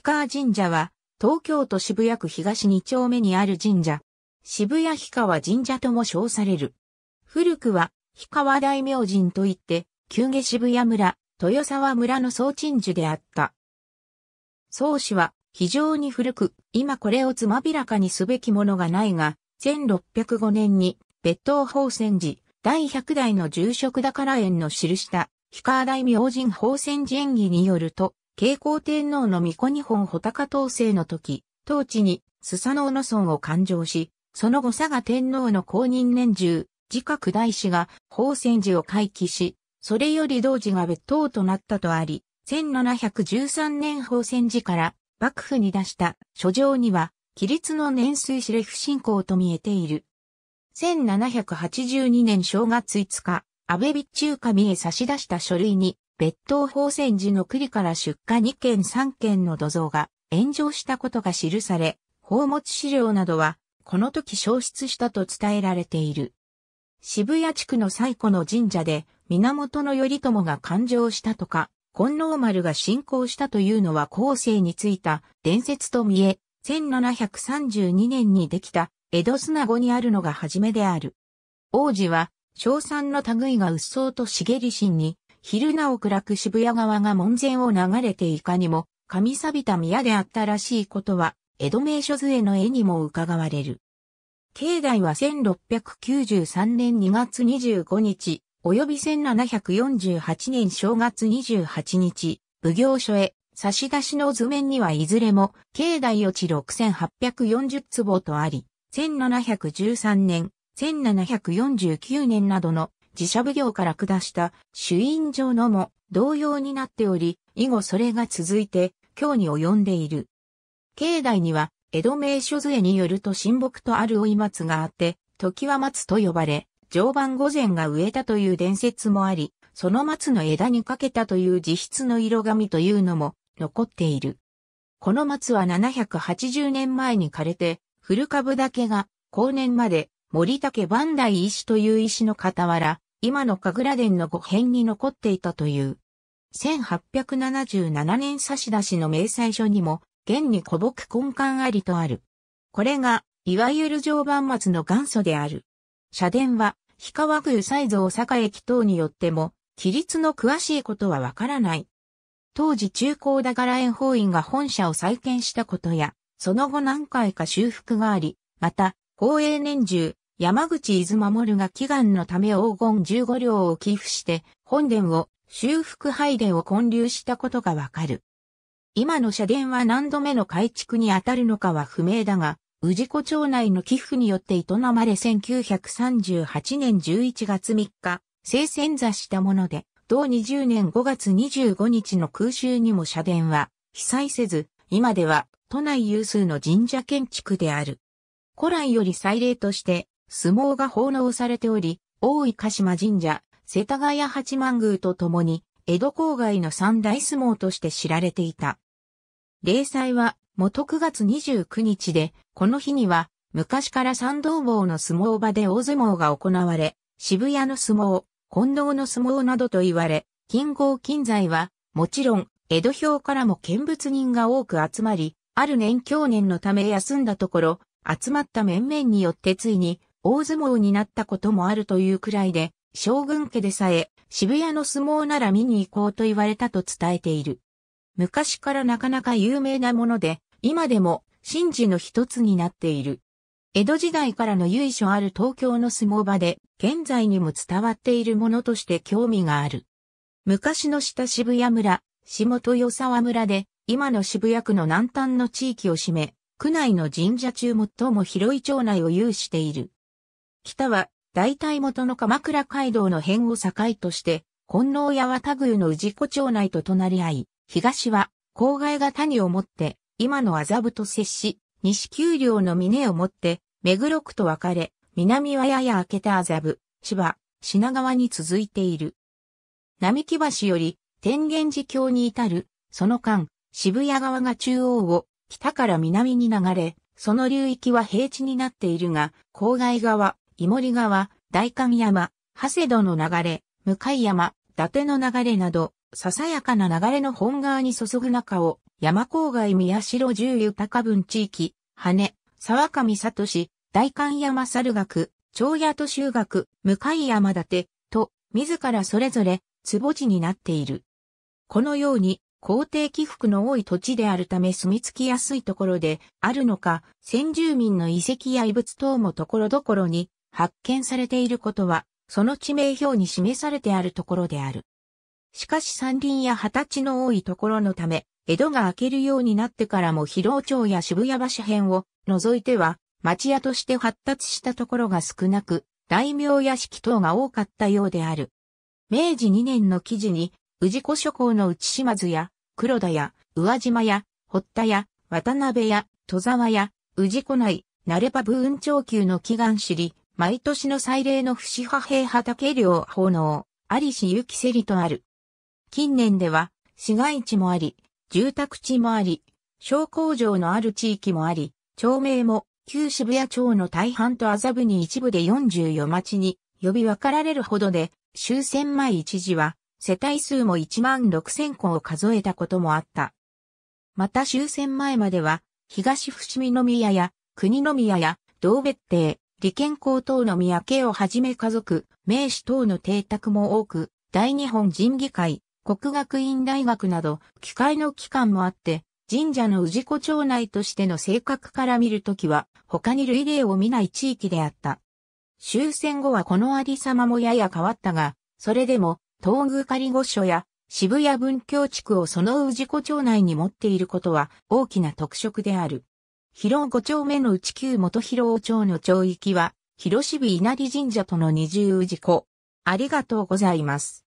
氷川神社は、東京都渋谷区東2丁目にある神社。渋谷氷川神社とも称される。古くは、氷川大明神といって、旧下渋谷村、豊沢村の総鎮守であった。宗氏は、非常に古く、今これをつまびらかにすべきものがないが、1605年に、別当法仙寺、第100代の住職だから園の記した、氷川大明神法仙寺演義によると、慶光天皇の御子日本穂高統制の時、当地にスサノオノ村を勘定し、その後佐賀天皇の公認年中、自覚大使が法泉寺を回帰し、それより同時が別当となったとあり、1713年法泉寺から幕府に出した書状には、規律の年数司令不信仰と見えている。1782年正月5日、安倍備中神へ差し出した書類に、別当法泉寺の栗から出荷2件3件の土蔵が炎上したことが記され、宝物資料などは、この時消失したと伝えられている。渋谷地区の最古の神社で、源頼朝が誕生したとか、金王丸が信仰したというのは後世についた伝説と見え、1732年にできた江戸砂子にあるのが初めである。王子は、称賛の類が鬱蒼と茂り心に、昼なお暗く渋谷川が門前を流れていかにも、神錆びた宮であったらしいことは、江戸名所図への絵にも伺われる。境内は1693年2月25日、及び1748年正月28日、奉行所へ、差出の図面にはいずれも、境内予知6840坪とあり、1713年、1749年などの自社奉行から下した主印状のも同様になっており、以後それが続いて、今日に及んでいる。境内には、江戸名所杖によると神木とある追松があって、時は松と呼ばれ、常磐御前が植えたという伝説もあり、その松の枝にかけたという自筆の色紙というのも残っている。この松は780年前に枯れて、古株だけが後年まで森竹万代石という石の傍ら、今の神楽殿の語編に残っていたという。1877年差出の明細書にも、現に古木根幹ありとある。これが、いわゆる常磐松の元祖である。社殿は、氷川宮西蔵坂駅等によっても、規律の詳しいことはわからない。当時中高だから園法院が本社を再建したことや、その後何回か修復があり、また、公営年中、山口伊豆守が祈願のため黄金15両を寄付して本殿を修復拝殿を建立したことがわかる。今の社殿は何度目の改築に当たるのかは不明だが、治子町内の寄付によって営まれ1938年11月3日、聖戦座したもので、同20年5月25日の空襲にも社殿は被災せず、今では都内有数の神社建築である。古来より祭礼として相撲が奉納されており、大井鹿島神社、世田谷八幡宮と共に、江戸郊外の三大相撲として知られていた。例祭は、元9月29日で、この日には、昔から三道坊の相撲場で大相撲が行われ、渋谷の相撲、近藤の相撲などと言われ、近郊近在は、もちろん、江戸表からも見物人が多く集まり、ある年去年のため休んだところ、集まった面々によってついに、大相撲になったこともあるというくらいで、将軍家でさえ渋谷の相撲なら見に行こうと言われたと伝えている。昔からなかなか有名なもので、今でも神事の一つになっている。江戸時代からの由緒ある東京の相撲場で、現在にも伝わっているものとして興味がある。昔の下渋谷村、下豊沢村で、今の渋谷区の南端の地域を占め、区内の神社中最も広い町内を有している。北は大体元の鎌倉街道の辺を境として、金能八幡宮の氏子町内と隣り合い、東は郊外が谷をもって、今の麻布と接し、西丘陵の峰をもって、目黒区と分かれ、南はやや明けた麻布、芝、品川に続いている。並木橋より天元寺橋に至る、その間、渋谷側が中央を北から南に流れ、その流域は平地になっているが、郊外側、井森川、大観山、ハセドの流れ、向山、伊達の流れなど、ささやかな流れの本川に注ぐ中を、山郊外宮代十豊高分地域、羽、沢上里市、大観山猿学、長屋都修学、向山伊達、と、自らそれぞれ、坪地になっている。このように、皇帝起伏の多い土地であるため住み着きやすいところであるのか、先住民の遺跡や遺物等もところどころに発見されていることは、その地名表に示されてあるところである。しかし山林や畑地の多いところのため、江戸が明けるようになってからも広尾町や渋谷橋辺を除いては、町屋として発達したところが少なく、大名屋敷等が多かったようである。明治2年の記事に、治古諸侯の内島津や、黒田や、宇和島や、堀田や、渡辺や、戸沢や、治古内、なれば部運長級の祈願知り、毎年の祭礼の不死派兵畑領奉納、ありしゆきせりとある。近年では、市街地もあり、住宅地もあり、小工場のある地域もあり、町名も、旧渋谷町の大半と麻布に一部で44町に呼び分かられるほどで、終戦前一時は、世帯数も1万6千個を数えたこともあった。また終戦前までは、東伏見宮や、国宮や、道別邸、利権高等の三宅をはじめ家族、名士等の邸宅も多く、大日本人議会、国学院大学など、機会の機関もあって、神社の氏子町内としての性格から見るときは、他に類例を見ない地域であった。終戦後はこのありさまもやや変わったが、それでも、東宮仮御所や渋谷文教地区をその氏子町内に持っていることは大きな特色である。広5丁目の内旧元広尾町の町域は、広渋稲荷神社との二重氏子。ありがとうございます。